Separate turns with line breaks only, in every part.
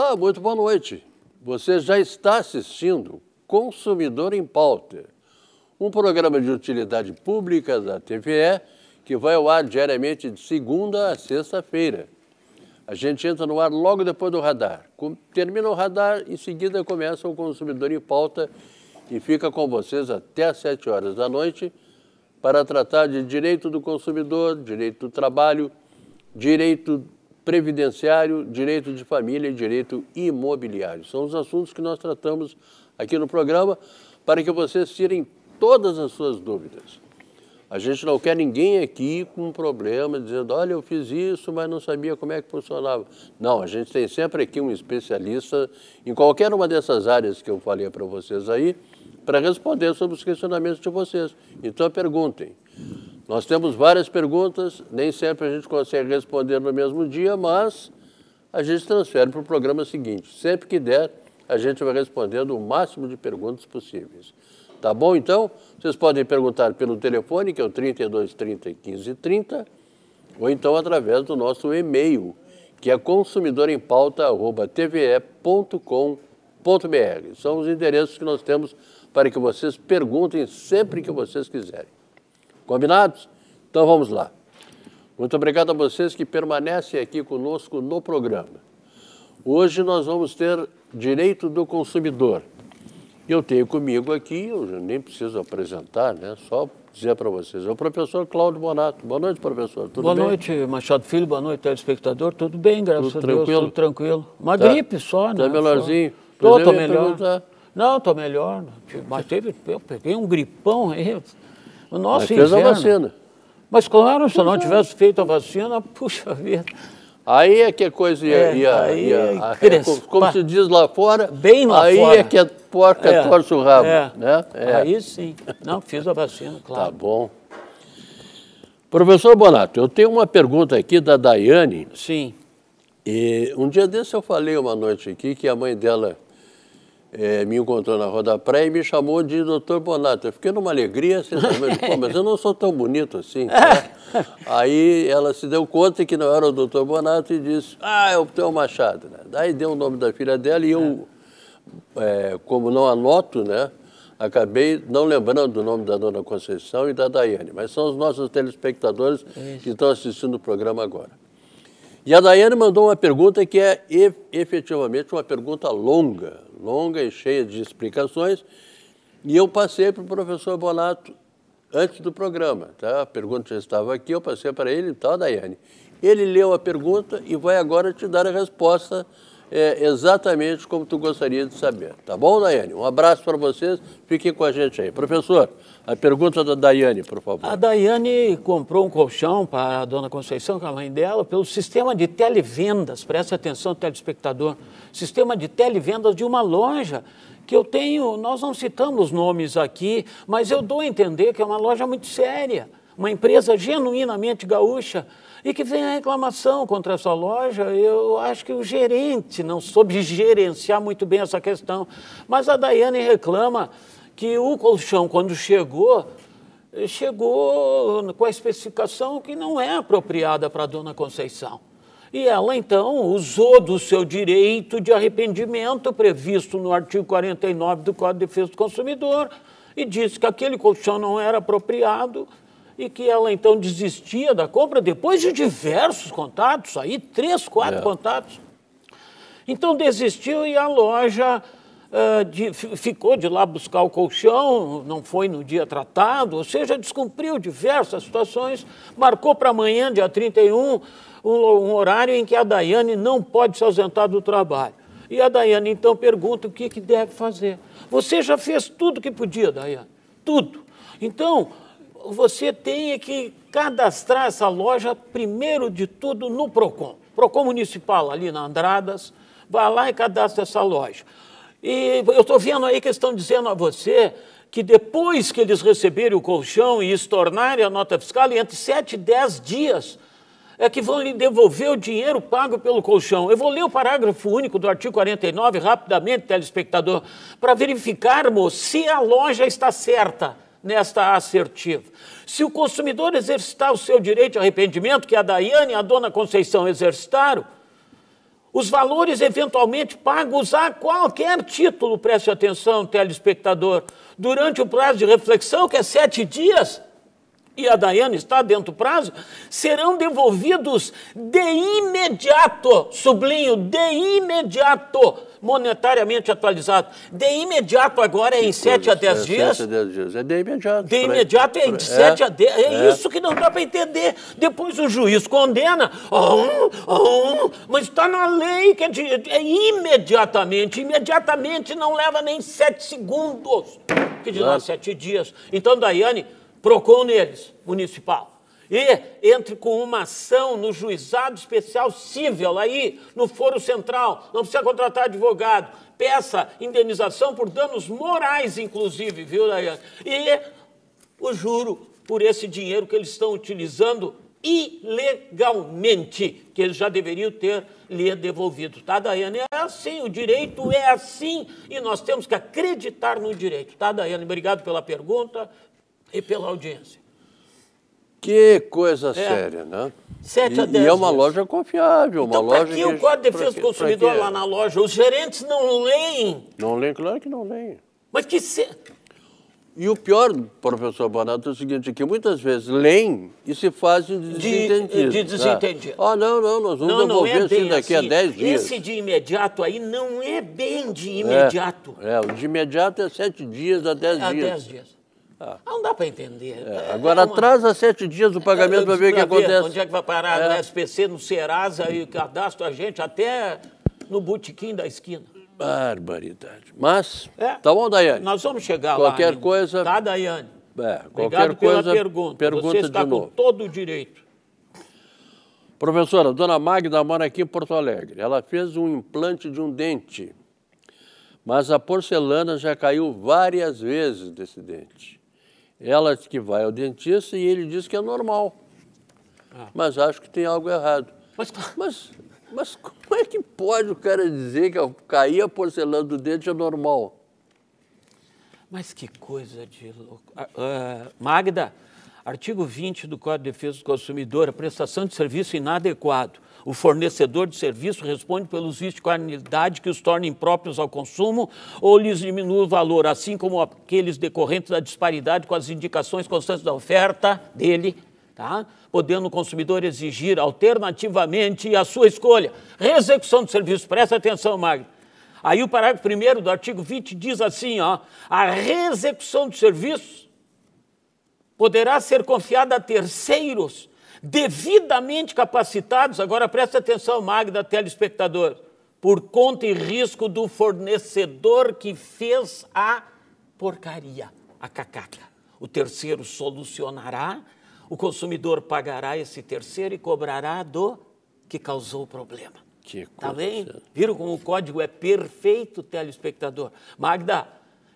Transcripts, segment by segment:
Olá, muito boa noite. Você já está assistindo Consumidor em Pauta, um programa de utilidade pública da TVE que vai ao ar diariamente de segunda a sexta-feira. A gente entra no ar logo depois do radar. Termina o radar, em seguida começa o Consumidor em Pauta e fica com vocês até às sete horas da noite para tratar de direito do consumidor, direito do trabalho, direito previdenciário, direito de família e direito imobiliário. São os assuntos que nós tratamos aqui no programa para que vocês tirem todas as suas dúvidas. A gente não quer ninguém aqui com um problema dizendo, olha, eu fiz isso, mas não sabia como é que funcionava. Não, a gente tem sempre aqui um especialista em qualquer uma dessas áreas que eu falei para vocês aí, para responder sobre os questionamentos de vocês. Então perguntem. Nós temos várias perguntas, nem sempre a gente consegue responder no mesmo dia, mas a gente transfere para o programa seguinte. Sempre que der, a gente vai respondendo o máximo de perguntas possíveis. Tá bom, então? Vocês podem perguntar pelo telefone, que é o 3230 1530, ou então através do nosso e-mail, que é consumidorempauta.tve.com.br. São os endereços que nós temos para que vocês perguntem sempre que vocês quiserem. Combinados? Então vamos lá. Muito obrigado a vocês que permanecem aqui conosco no programa. Hoje nós vamos ter direito do consumidor. Eu tenho comigo aqui, eu nem preciso apresentar, né? Só dizer para vocês, é o professor Cláudio Bonato. Boa noite, professor. Tudo boa bem? noite,
Machado Filho. Boa noite, telespectador. Tudo bem, graças tudo a Deus. Tudo tranquilo. Uma tá. gripe só, tá né? Está melhorzinho? Estou melhor. Não, tô melhor. Mas teve, eu peguei um gripão aí. O nosso fez inverno. a vacina. Mas claro, se eu não é. tivesse feito a vacina, puxa vida. Aí é que a coisa ia. É, ia, ia como se diz lá fora. Bem lá aí fora. Aí é que a porca é, torce o rabo. É. Né? É. Aí sim. Não, fiz a vacina, claro. Tá bom.
Professor Bonato, eu tenho uma pergunta aqui da Daiane. Sim. E um dia desse eu falei uma noite aqui que a mãe dela é, me encontrou na Roda Praia e me chamou de doutor Bonato. Eu fiquei numa alegria, assim, mas eu não sou tão bonito assim. Né? Aí ela se deu conta que não era o doutor Bonato e disse, ah, é o Teu Machado. Né? Daí deu o nome da filha dela e eu, é, é como não anoto, né, acabei não lembrando do nome da Dona Conceição e da Daiane, mas são os nossos telespectadores Isso. que estão assistindo o programa agora. E a Daiane mandou uma pergunta que é efetivamente uma pergunta longa, longa e cheia de explicações. E eu passei para o professor Bonato antes do programa. Tá? A pergunta já estava aqui, eu passei para ele e então, tal, Daiane. Ele leu a pergunta e vai agora te dar a resposta é, exatamente como tu gostaria de saber. Tá bom, Daiane? Um abraço para vocês, fiquem com a gente aí. Professor, a pergunta da Daiane, por favor.
A Daiane comprou um colchão para a dona Conceição, que é a mãe dela, pelo sistema de televendas, presta atenção, telespectador, sistema de televendas de uma loja que eu tenho, nós não citamos nomes aqui, mas eu dou a entender que é uma loja muito séria uma empresa genuinamente gaúcha, e que vem a reclamação contra essa loja, eu acho que o gerente não soube gerenciar muito bem essa questão. Mas a Daiane reclama que o colchão, quando chegou, chegou com a especificação que não é apropriada para a dona Conceição. E ela, então, usou do seu direito de arrependimento previsto no artigo 49 do Código de Defesa do Consumidor e disse que aquele colchão não era apropriado e que ela então desistia da compra depois de diversos contatos, aí três, quatro é. contatos. Então desistiu e a loja uh, de, ficou de lá buscar o colchão, não foi no dia tratado, ou seja, descumpriu diversas situações, marcou para amanhã, dia 31, um, um horário em que a Daiane não pode se ausentar do trabalho. E a Daiane então pergunta o que, que deve fazer. Você já fez tudo que podia, Daiane, tudo. Então, você tem que cadastrar essa loja, primeiro de tudo, no PROCON. PROCON Municipal, ali na Andradas, vai lá e cadastra essa loja. E eu estou vendo aí que estão dizendo a você que depois que eles receberem o colchão e estornarem a nota fiscal, entre 7 e 10 dias, é que vão lhe devolver o dinheiro pago pelo colchão. Eu vou ler o parágrafo único do artigo 49 rapidamente, telespectador, para verificarmos se a loja está certa nesta assertiva. Se o consumidor exercitar o seu direito de arrependimento, que a Daiane e a dona Conceição exercitaram, os valores eventualmente pagos a qualquer título, preste atenção, telespectador, durante o prazo de reflexão, que é sete dias, e a Dayane está dentro do prazo, serão devolvidos de imediato, sublinho, de imediato, monetariamente atualizado. De imediato agora é em 7 a 10 dias. 7 a
10 dias, é de imediato.
De imediato é de 7 é, a 10, é, é, isso que não dá para entender. Depois o juiz condena, oh, oh, mas está na lei que é, de, é imediatamente, imediatamente não leva nem 7 segundos, que de 7 dias. Então, Daiane PROCON neles, municipal. E entre com uma ação no juizado especial civil, aí no foro central, não precisa contratar advogado, peça indenização por danos morais, inclusive, viu, Daiane? E o juro por esse dinheiro que eles estão utilizando ilegalmente, que eles já deveriam ter lhe devolvido, tá, Daiane? É assim, o direito é assim e nós temos que acreditar no direito, tá, Daiane? Obrigado pela pergunta, e pela audiência.
Que coisa é. séria, né? 7 a 10 e é uma vezes. loja confiável, uma então, tá loja que... o Código de Defesa do Consumidor lá na loja, os gerentes
não leem.
Não leem, claro que
não leem. Mas
que... Se... E o pior, professor Bonato, é o seguinte, é que muitas vezes leem e se fazem de desentendido. De, de né? desentendido.
Ah, não, não, nós vamos não, devolver não é isso assim daqui assim. a 10 dias. Esse de imediato aí não é bem de é, imediato. É, é o de imediato
é 7 dias a 10 dias. A 10 dias. Ah. Não dá para entender. É, agora é uma... sete dias o pagamento é, para ver o que acontece. Onde é
que vai parar? É. No SPC, no Serasa e cadastro a gente até no botequim da esquina.
Barbaridade. Mas, é. tá bom, Daiane? Nós
vamos chegar qualquer lá. Qualquer coisa... Tá, Daiane?
É, qualquer Obrigado coisa, pela pergunta. pergunta Você está com novo.
todo o direito.
Professora, dona Magda mora aqui em Porto Alegre. Ela fez um implante de um dente, mas a porcelana já caiu várias vezes desse dente. Ela que vai ao dentista e ele diz que é normal. Ah. Mas acho que tem algo errado. Mas, mas, mas como é que pode o cara dizer que cair a porcelana do dente é normal?
Mas que coisa de louco. Uh, Magda, artigo 20 do Código de Defesa do Consumidor, a prestação de serviço inadequado o fornecedor de serviço responde pelos vícios de carnalidade que os torna impróprios ao consumo ou lhes diminui o valor, assim como aqueles decorrentes da disparidade com as indicações constantes da oferta dele, tá? podendo o consumidor exigir alternativamente a sua escolha. Reexecução do serviço, presta atenção, Magno. Aí o parágrafo 1 do artigo 20 diz assim, ó, a reexecução do serviço poderá ser confiada a terceiros devidamente capacitados, agora presta atenção, Magda, telespectador, por conta e risco do fornecedor que fez a porcaria, a cacaca. O terceiro solucionará, o consumidor pagará esse terceiro e cobrará do que causou o problema. Que tá coisa. Tá bem? Viram como o código é perfeito, telespectador? Magda,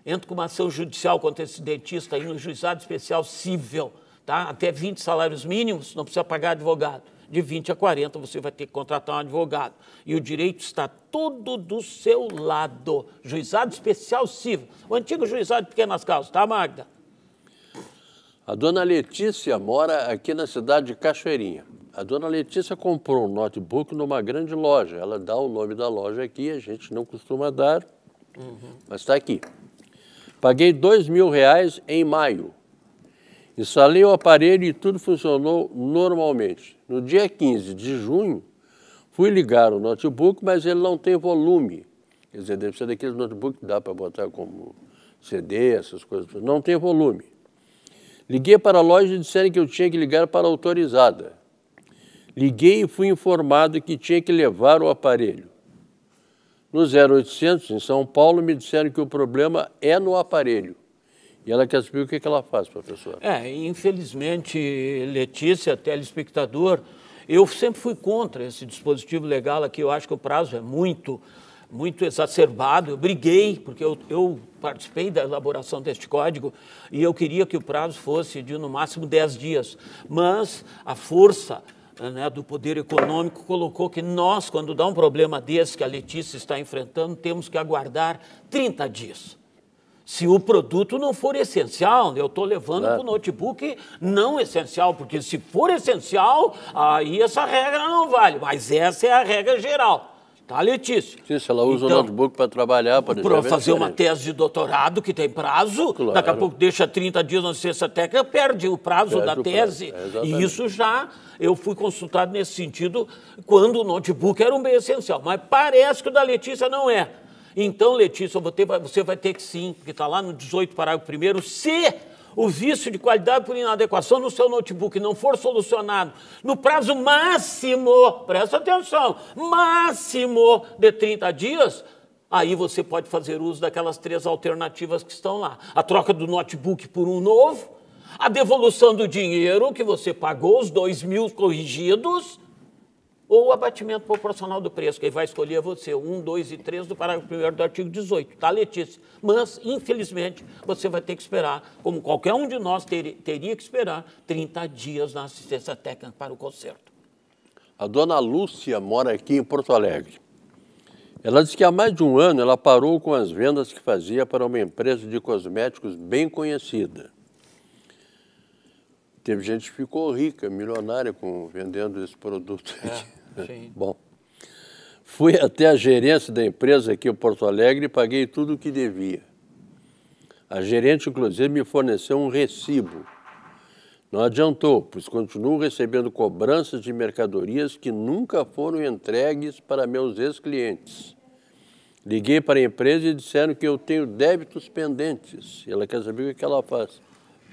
entro com uma ação judicial contra esse dentista aí no juizado especial civil tá? até 20 salários mínimos, não precisa pagar advogado. De 20 a 40 você vai ter que contratar um advogado. E o direito está todo do seu lado. Juizado especial civil. O antigo juizado de pequenas causas, tá, Magda?
A dona Letícia mora aqui na cidade de Cachoeirinha. A dona Letícia comprou um notebook numa grande loja. Ela dá o nome da loja aqui, a gente não costuma dar, uhum. mas está aqui. Paguei dois mil reais em maio. Instalei o aparelho e tudo funcionou normalmente. No dia 15 de junho, fui ligar o notebook, mas ele não tem volume. Quer dizer, deve ser daqueles notebooks que dá para botar como CD, essas coisas. Não tem volume. Liguei para a loja e disseram que eu tinha que ligar para a autorizada. Liguei e fui informado que tinha que levar o aparelho. No 0800, em São Paulo, me disseram que o problema é no aparelho. E ela quer saber o que, ela faz, professor.
É, infelizmente, Letícia, telespectador, eu sempre fui contra esse dispositivo legal aqui. Eu acho que o prazo é muito, muito exacerbado. Eu briguei, porque eu, eu participei da elaboração deste código e eu queria que o prazo fosse de, no máximo, 10 dias. Mas a força né, do poder econômico colocou que nós, quando dá um problema desse que a Letícia está enfrentando, temos que aguardar 30 dias se o produto não for essencial. Né? Eu estou levando para o é. notebook não essencial, porque se for essencial, aí essa regra não vale. Mas essa é a regra geral. Tá, Letícia? Letícia, ela usa então, o notebook para trabalhar, para Para fazer uma tese de doutorado que tem prazo, claro. daqui a pouco deixa 30 dias na ciência técnica, perde o prazo perde da o tese. Prazo. É, e isso já eu fui consultado nesse sentido quando o notebook era um bem essencial. Mas parece que o da Letícia não é. Então, Letícia, você vai ter que sim, porque está lá no 18, parágrafo 1, se o vício de qualidade por inadequação no seu notebook não for solucionado no prazo máximo, presta atenção, máximo de 30 dias, aí você pode fazer uso daquelas três alternativas que estão lá: a troca do notebook por um novo, a devolução do dinheiro que você pagou, os dois mil corrigidos, ou o abatimento proporcional do preço, que vai escolher é você, 1, 2 e 3 do parágrafo 1 do artigo 18, tá, Letícia? Mas, infelizmente, você vai ter que esperar, como qualquer um de nós ter, teria que esperar, 30 dias na assistência técnica para o conserto.
A dona Lúcia mora aqui em Porto Alegre. Ela disse que há mais de um ano ela parou com as vendas que fazia para uma empresa de cosméticos bem conhecida. Teve gente que ficou rica, milionária, com, vendendo esse produto. É, sim. Bom, fui até a gerência da empresa aqui em Porto Alegre e paguei tudo o que devia. A gerente, inclusive, me forneceu um recibo. Não adiantou, pois continuo recebendo cobranças de mercadorias que nunca foram entregues para meus ex-clientes. Liguei para a empresa e disseram que eu tenho débitos pendentes. Ela quer saber o que é ela faz.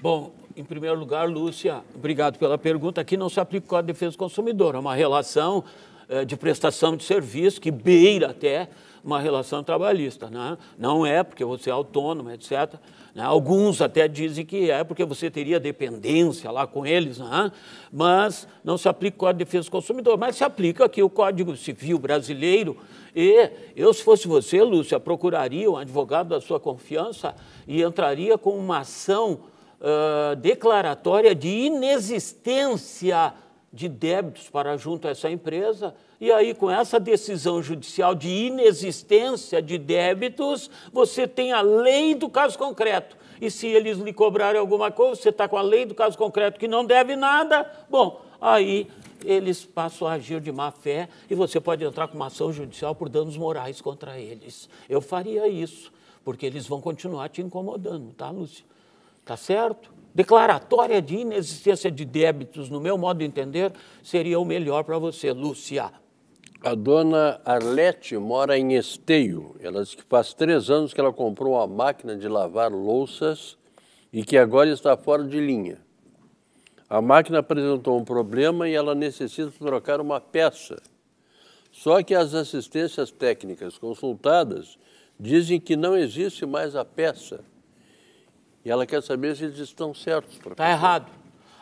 Bom, em primeiro lugar, Lúcia, obrigado pela pergunta. Aqui não se aplica o Código de Defesa do Consumidor. É uma relação eh, de prestação de serviço que beira até uma relação trabalhista. Né? Não é porque você é autônomo, etc. Né? Alguns até dizem que é porque você teria dependência lá com eles, né? mas não se aplica o Código de Defesa do Consumidor. Mas se aplica aqui o Código Civil Brasileiro. E eu, se fosse você, Lúcia, procuraria um advogado da sua confiança e entraria com uma ação declaratória de inexistência de débitos para junto a essa empresa. E aí, com essa decisão judicial de inexistência de débitos, você tem a lei do caso concreto. E se eles lhe cobrarem alguma coisa, você está com a lei do caso concreto que não deve nada, bom, aí eles passam a agir de má fé e você pode entrar com uma ação judicial por danos morais contra eles. Eu faria isso, porque eles vão continuar te incomodando, tá, Lúcio? tá certo? Declaratória de inexistência de débitos, no meu modo de entender, seria o melhor para você, Lúcia. A dona
Arlete mora em Esteio. Ela diz que faz três anos que ela comprou uma máquina de lavar louças e que agora está fora de linha. A máquina apresentou um problema e ela necessita trocar uma peça. Só que as assistências técnicas consultadas dizem que não existe mais a peça
e ela quer saber se eles estão certos. Está errado.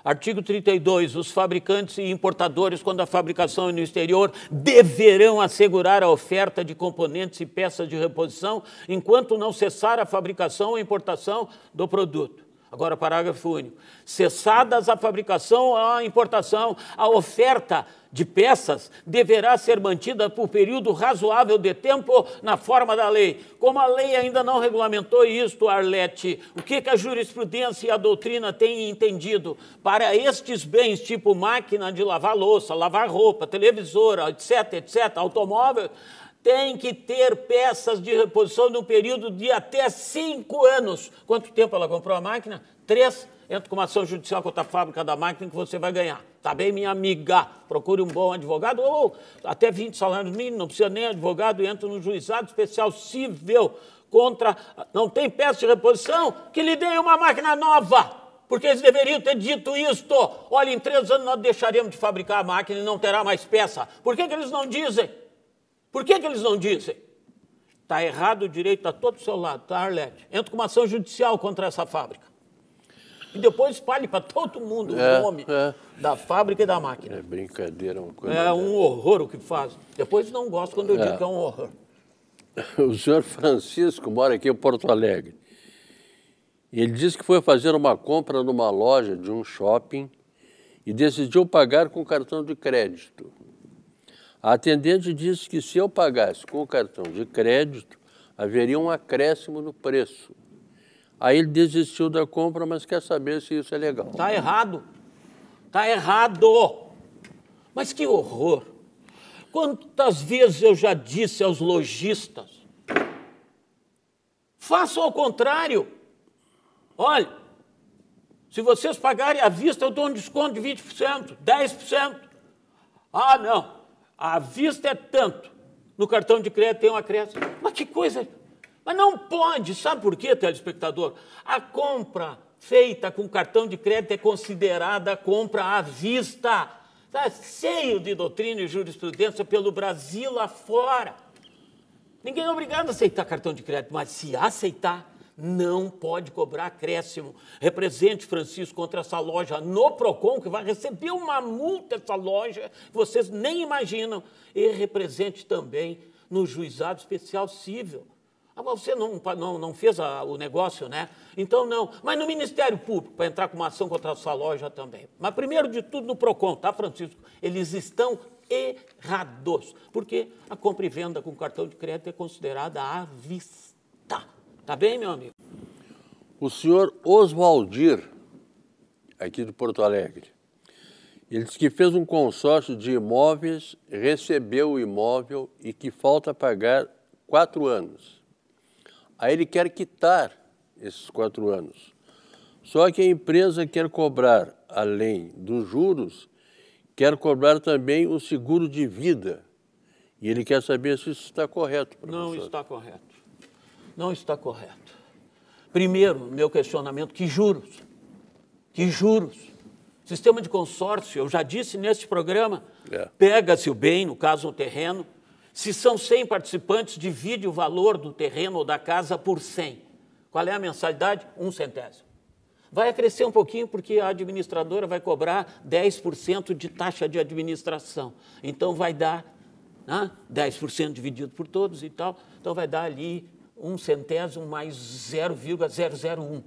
Artigo 32. Os fabricantes e importadores, quando a fabricação é no exterior, deverão assegurar a oferta de componentes e peças de reposição enquanto não cessar a fabricação ou importação do produto. Agora, parágrafo único. Cessadas a fabricação, a importação, a oferta de peças deverá ser mantida por período razoável de tempo na forma da lei. Como a lei ainda não regulamentou isto, Arlete, o que, que a jurisprudência e a doutrina têm entendido? Para estes bens, tipo máquina de lavar louça, lavar roupa, televisora, etc., etc., automóvel, tem que ter peças de reposição no período de até cinco anos. Quanto tempo ela comprou a máquina? Três. Entra com uma ação judicial contra a fábrica da máquina que você vai ganhar. Tá bem, minha amiga? Procure um bom advogado ou até 20 salários mínimos, não precisa nem advogado, entra no juizado especial civil contra. Não tem peça de reposição? Que lhe dê uma máquina nova porque eles deveriam ter dito isto. Olha, em três anos nós deixaremos de fabricar a máquina e não terá mais peça. Por que, que eles não dizem? Por que, que eles não dizem? Está errado o direito, está todo do seu lado, tá, Arlete? Entra com uma ação judicial contra essa fábrica. E depois espalhe para todo mundo é, o nome é. da fábrica e da máquina. É
brincadeira, uma coisa. É
um horror o que faz. Depois não gosto quando eu é. digo que é um horror.
O senhor Francisco mora aqui em Porto Alegre. Ele disse que foi fazer uma compra numa loja de um shopping e decidiu pagar com cartão de crédito. A atendente disse que se eu pagasse com o cartão de crédito, haveria um acréscimo no preço. Aí ele desistiu da compra, mas quer saber se isso é legal. Tá errado. Tá
errado. Mas que horror. Quantas vezes eu já disse aos lojistas: façam ao contrário. Olha, se vocês pagarem à vista, eu dou um desconto de 20%, 10%. Ah, não, a vista é tanto, no cartão de crédito tem um acréscimo. Mas que coisa! Mas não pode, sabe por quê, telespectador? A compra feita com cartão de crédito é considerada compra à vista. Está cheio de doutrina e jurisprudência pelo Brasil afora. Ninguém é obrigado a aceitar cartão de crédito, mas se aceitar, não pode cobrar acréscimo. Represente, Francisco, contra essa loja no PROCON, que vai receber uma multa essa loja, que vocês nem imaginam. E represente também no juizado especial civil. Ah, você não, não, não fez a, o negócio, né? Então não. Mas no Ministério Público, para entrar com uma ação contra essa loja também. Mas primeiro de tudo no PROCON, tá, Francisco? Eles estão errados. Porque a compra e venda com cartão de crédito é considerada avissão Tá bem, meu amigo?
O senhor Oswaldir, aqui de Porto Alegre, ele disse que fez um consórcio de imóveis, recebeu o imóvel e que falta pagar quatro anos. Aí ele quer quitar esses quatro anos. Só que a empresa quer cobrar, além dos juros, quer cobrar também o seguro de vida. E ele quer saber se isso
está correto. Professor. Não está correto não está correto. Primeiro, meu questionamento, que juros? Que juros? Sistema de consórcio, eu já disse neste programa, é. pega-se o bem, no caso o terreno, se são 100 participantes, divide o valor do terreno ou da casa por 100. Qual é a mensalidade? Um centésimo. Vai crescer um pouquinho porque a administradora vai cobrar 10% de taxa de administração. Então vai dar né, 10% dividido por todos e tal. Então vai dar ali um centésimo mais 0,001.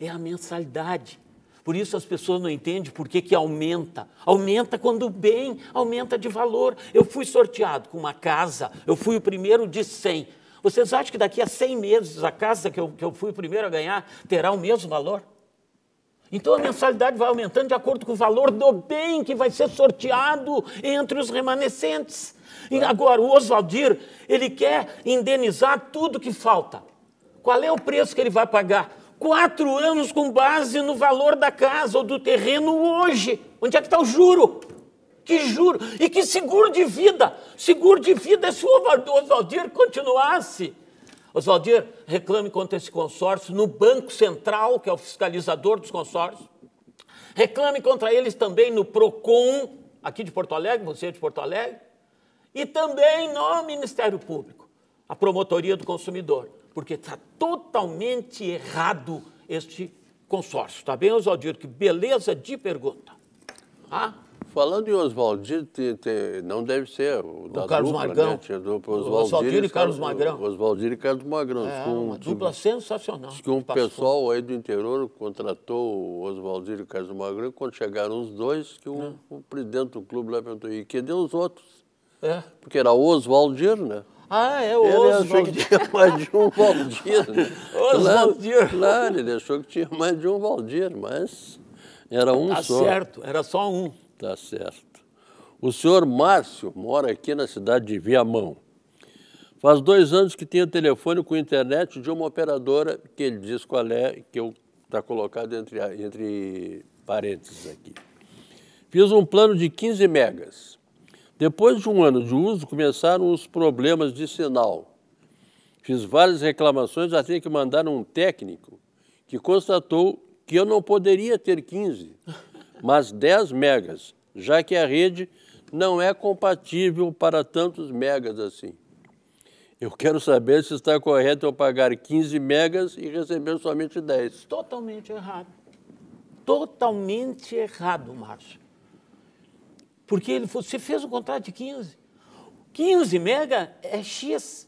É a mensalidade. Por isso as pessoas não entendem por que, que aumenta. Aumenta quando o bem aumenta de valor. Eu fui sorteado com uma casa, eu fui o primeiro de 100. Vocês acham que daqui a 100 meses a casa que eu, que eu fui o primeiro a ganhar terá o mesmo valor? Então a mensalidade vai aumentando de acordo com o valor do bem que vai ser sorteado entre os remanescentes. E agora, o Oswaldir, ele quer indenizar tudo que falta. Qual é o preço que ele vai pagar? Quatro anos com base no valor da casa ou do terreno hoje. Onde é que está o juro? Que juro? E que seguro de vida? Seguro de vida é se o Oswaldir continuasse. Oswaldir, reclame contra esse consórcio no Banco Central, que é o fiscalizador dos consórcios. Reclame contra eles também no PROCON, aqui de Porto Alegre, você é de Porto Alegre. E também no Ministério Público, a Promotoria do Consumidor, porque está totalmente errado este consórcio. Está bem, Oswaldir? Que beleza de pergunta. Ah?
Falando em Oswaldir, não deve ser o, da o Carlos dupla, né, Magrão. Né? Tinha dupla Oswaldir e Carlos Magrão. Oswaldir e Carlos Magrão. É, uma dupla
de, sensacional. que um pessoal
aí do interior contratou o Oswaldir e Carlos Magrão. Quando chegaram os dois,
que o, é. o
presidente do clube levantou. e que deu os outros? É. Porque era Oswaldir, né? Ah, é o ele Ele achou que tinha mais de um Valdir. Né? Oswaldir. Claro, ele achou que tinha mais de um Valdir, mas
era um tá só. Tá certo,
era só um. Tá certo. O senhor Márcio mora aqui na cidade de Viamão. Faz dois anos que tem o telefone com internet de uma operadora que ele diz qual é, que eu está colocado entre, entre parênteses aqui. Fiz um plano de 15 megas. Depois de um ano de uso, começaram os problemas de sinal. Fiz várias reclamações, até que mandaram um técnico que constatou que eu não poderia ter 15, mas 10 megas, já que a rede não é compatível para tantos megas assim. Eu quero saber se está correto eu pagar 15 megas e receber somente
10. Totalmente errado. Totalmente errado, Márcio. Porque ele falou, você fez um contrato de 15. 15 mega é X,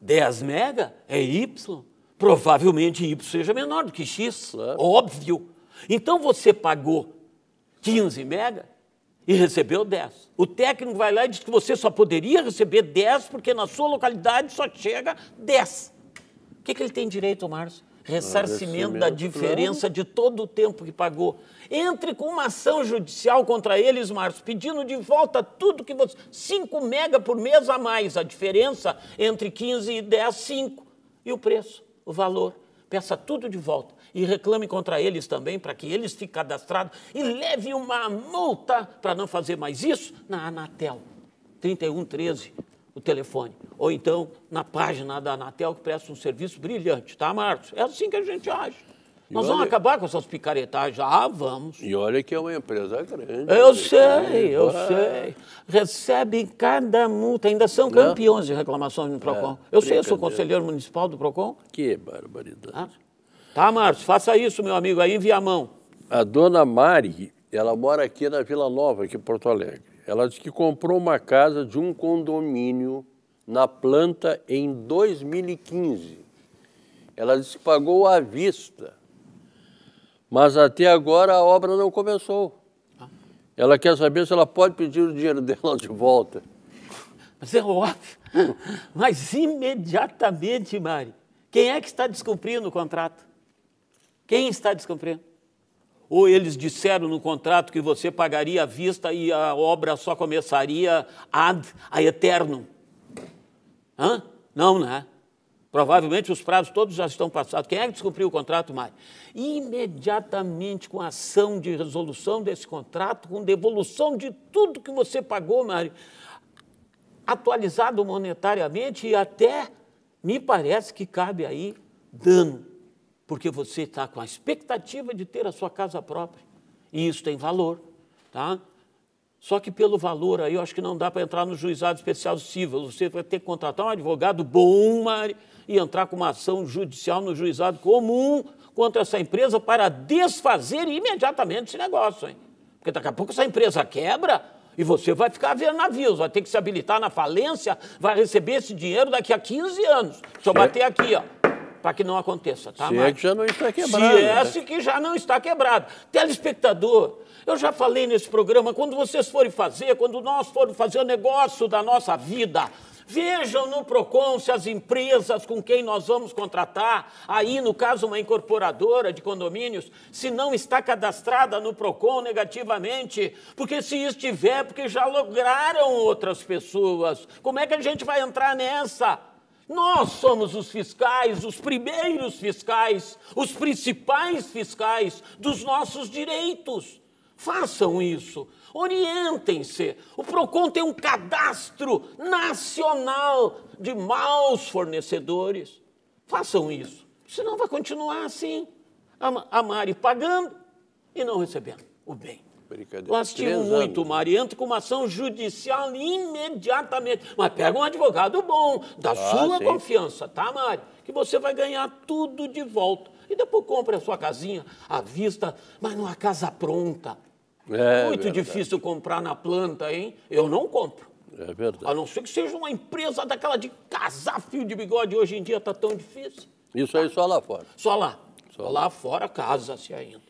10 mega é Y. Provavelmente Y seja menor do que X, claro. É óbvio. Então você pagou 15 mega e recebeu 10. O técnico vai lá e diz que você só poderia receber 10 porque na sua localidade só chega 10. O que, que ele tem direito, Márcio? ressarcimento da diferença de todo o tempo que pagou. Entre com uma ação judicial contra eles, Marcos, pedindo de volta tudo que você. 5 mega por mês a mais, a diferença entre 15 e 10, 5. E o preço, o valor. Peça tudo de volta e reclame contra eles também, para que eles fiquem cadastrados e leve uma multa para não fazer mais isso na Anatel. 3113 o telefone. Ou então na página da Anatel, que presta um serviço brilhante, tá, Marcos? É assim que a gente age. E Nós olha... vamos acabar com essas picaretagens. Ah, vamos. E olha que é uma empresa grande. Eu sei, eu sei. Recebem cada multa, ainda são Não. Né? campeões de reclamações no é, PROCON. É, eu sei, eu sou conselheiro municipal do PROCON.
Que barbaridade.
Ah. Tá, Marcos,
faça isso, meu amigo, aí envia a mão. A dona Mari, ela mora aqui na Vila Nova, aqui em Porto Alegre. Ela diz que comprou uma casa de um condomínio na planta em 2015. Ela disse que pagou à vista, mas até agora a obra não começou. Ah. Ela quer saber se ela pode pedir o dinheiro dela de volta.
Mas é óbvio. Mas imediatamente, Mari, quem é que está descumprindo o contrato? Quem está descumprindo? ou eles disseram no contrato que você pagaria à vista e a obra só começaria ad a eterno? Hã? Não, né? Provavelmente os prazos todos já estão passados. Quem é que descumpriu o contrato mais? Imediatamente com a ação de resolução desse contrato, com devolução de tudo que você pagou, Mário, atualizado monetariamente e até me parece que cabe aí dano porque você está com a expectativa de ter a sua casa própria. E isso tem valor, tá? Só que pelo valor aí, eu acho que não dá para entrar no juizado especial civil. Você vai ter que contratar um advogado bom e entrar com uma ação judicial no juizado comum contra essa empresa para desfazer imediatamente esse negócio, hein? Porque daqui a pouco essa empresa quebra e você vai ficar vendo navios, vai ter que se habilitar na falência, vai receber esse dinheiro daqui a 15 anos. Só bater aqui, ó para que não aconteça. Tá, se Marcos? é que já
não está quebrado. Se é
né? que já não está quebrado. Telespectador, eu já falei nesse programa, quando vocês forem fazer, quando nós formos fazer o negócio da nossa vida, Vejam no PROCON se as empresas com quem nós vamos contratar, aí no caso uma incorporadora de condomínios, se não está cadastrada no PROCON negativamente, porque se estiver, porque já lograram outras pessoas. Como é que a gente vai entrar nessa? Nós somos os fiscais, os primeiros fiscais, os principais fiscais dos nossos direitos. Façam isso, orientem-se. O PROCON tem um cadastro nacional de maus fornecedores. Façam isso, senão vai continuar assim. A Mari pagando e não recebendo o bem. Lastimo muito anos. Mariante com uma ação judicial imediatamente. Mas pega um advogado bom, da ah, sua sim. confiança, tá, Mari? Que você vai ganhar tudo de volta. E depois compra a sua casinha à vista, mas numa casa pronta. É muito verdade. difícil comprar na planta, hein? Eu não compro. É verdade. A não ser que seja uma empresa daquela de casar fio de bigode, hoje em dia está tão difícil. Isso aí só lá fora. Só lá. Só lá, lá fora casa-se ainda.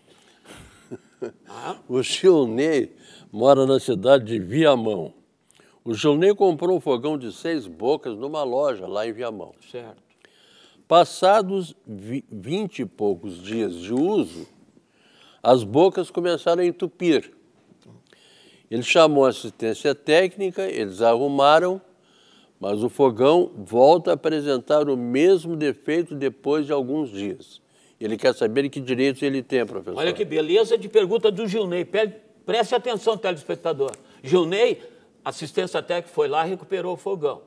O Chilney mora na cidade de Viamão. O Chilney comprou um fogão de seis bocas numa loja lá em Viamão. Certo. Passados vinte e poucos dias de uso, as bocas começaram a entupir. Ele chamou a assistência técnica, eles arrumaram, mas o fogão volta a apresentar o mesmo defeito depois de alguns dias. Ele quer saber que direitos ele tem, professor. Olha
que beleza de pergunta do Gilney. Preste atenção, telespectador. Gilney, assistência técnica foi lá e recuperou o fogão.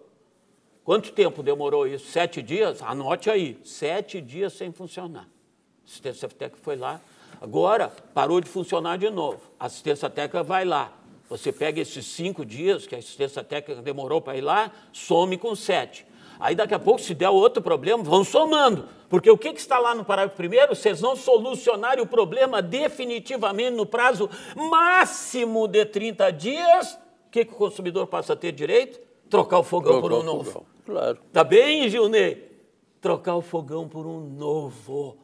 Quanto tempo demorou isso? Sete dias? Anote aí. Sete dias sem funcionar. Assistência técnica foi lá. Agora, parou de funcionar de novo. A assistência técnica vai lá. Você pega esses cinco dias que a assistência técnica demorou para ir lá, some com sete. Aí daqui a pouco, se der outro problema, vão somando. Porque o que, que está lá no parágrafo primeiro? Vocês vão solucionar o problema definitivamente no prazo máximo de 30 dias. O que, que o consumidor passa a ter direito? Trocar o fogão Trocar por um novo. Claro. Tá bem, Gilney? Trocar o fogão por um novo.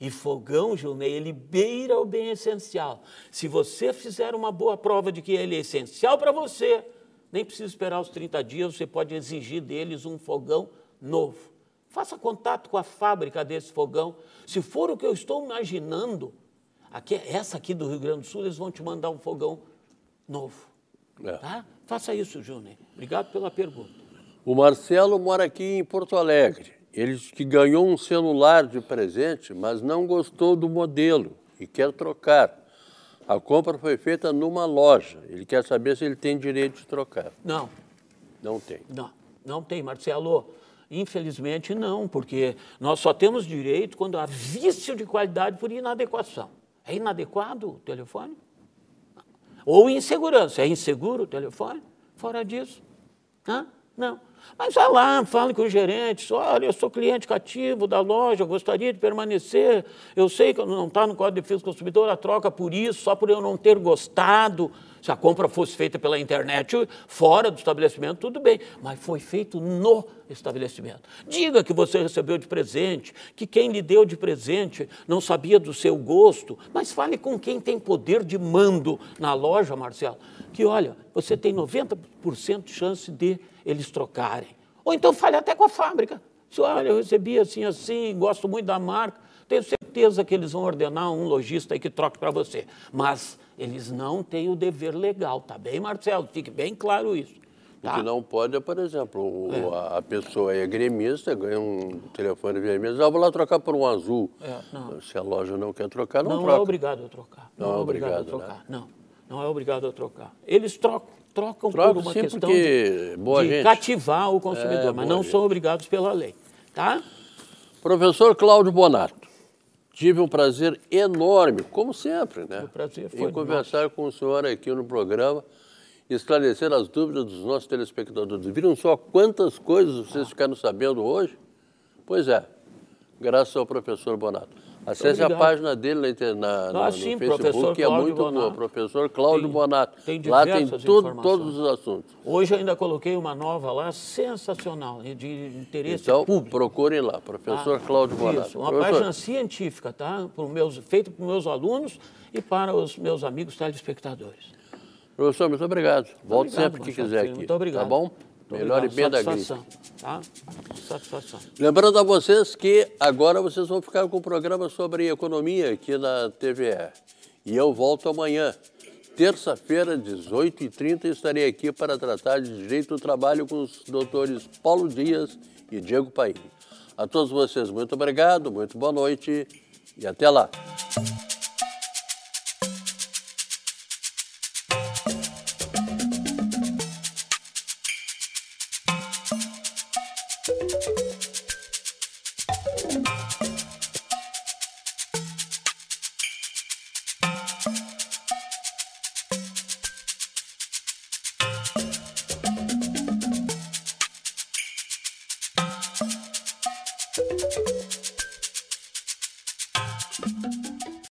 E fogão, Gilney, ele beira o bem essencial. Se você fizer uma boa prova de que ele é essencial para você, nem precisa esperar os 30 dias, você pode exigir deles um fogão novo. Faça contato com a fábrica desse fogão. Se for o que eu estou imaginando, aqui, essa aqui do Rio Grande do Sul, eles vão te mandar um fogão novo. É. Tá? Faça isso, Júnior. Obrigado pela pergunta.
O Marcelo mora aqui em Porto Alegre. Ele que ganhou um celular de presente, mas não gostou do modelo e quer trocar. A compra foi feita numa loja. Ele quer saber se ele tem direito de trocar. Não. Não tem.
Não, não tem, Marcelo. Infelizmente não, porque nós só temos direito quando há vício de qualidade por inadequação. É inadequado o telefone? Ou insegurança. É inseguro o telefone? Fora disso. Hã? Não. Mas vá lá, fale com os gerentes, olha, eu sou cliente cativo da loja, gostaria de permanecer, eu sei que não está no Código de Defesa do Consumidor, a troca por isso, só por eu não ter gostado. Se a compra fosse feita pela internet, fora do estabelecimento, tudo bem, mas foi feito no estabelecimento. Diga que você recebeu de presente, que quem lhe deu de presente não sabia do seu gosto, mas fale com quem tem poder de mando na loja, Marcelo, que olha, você tem 90% de chance de eles trocarem. Ou então fale até com a fábrica. Se olha, eu recebi assim, assim, gosto muito da marca, tenho certeza que eles vão ordenar um lojista aí que troque para você. Mas eles não têm o dever legal, tá bem, Marcelo? Fique bem claro isso. Tá. O que
não pode é, por exemplo, é. a pessoa é gremista, ganha um telefone vermelho, ah, vou lá trocar por um azul. É, Se a loja não quer trocar, não, não é troca. É não é
obrigado a né? trocar. Não, não é obrigado, obrigado a trocar, né? não não é obrigado a trocar. Eles trocam, trocam, trocam por uma sim, questão de, boa de gente. cativar o consumidor, é, mas não gente. são obrigados pela lei. Tá? Professor Cláudio Bonato, tive um
prazer enorme, como sempre, né? O
prazer foi em conversar
nosso. com o senhor aqui no programa, esclarecer as dúvidas dos nossos telespectadores. Viram só quantas coisas vocês ficaram sabendo hoje? Pois é, graças ao professor Bonato. Acesse a página dele na, na, ah, sim, no Facebook, professor que é muito Bonato. boa, professor Cláudio tem, Bonato. Tem lá tem todos os assuntos.
Hoje ainda coloquei uma nova lá, sensacional, de interesse então, público.
procurem lá, professor ah, Cláudio Bonato. Isso, uma professor. página
científica, tá? Feita meus, para os meus alunos e para os meus amigos telespectadores.
Professor, muito obrigado. Volto Volte sempre que quiser filho, aqui. Muito obrigado. Tá bom? Melhor e bem da gripe. Tá? Lembrando a vocês que agora vocês vão ficar com o programa sobre economia aqui na TVE. E eu volto amanhã. Terça-feira, 18h30, estarei aqui para tratar de direito do trabalho com os doutores Paulo Dias e Diego Paim. A todos vocês, muito obrigado, muito boa noite e até lá.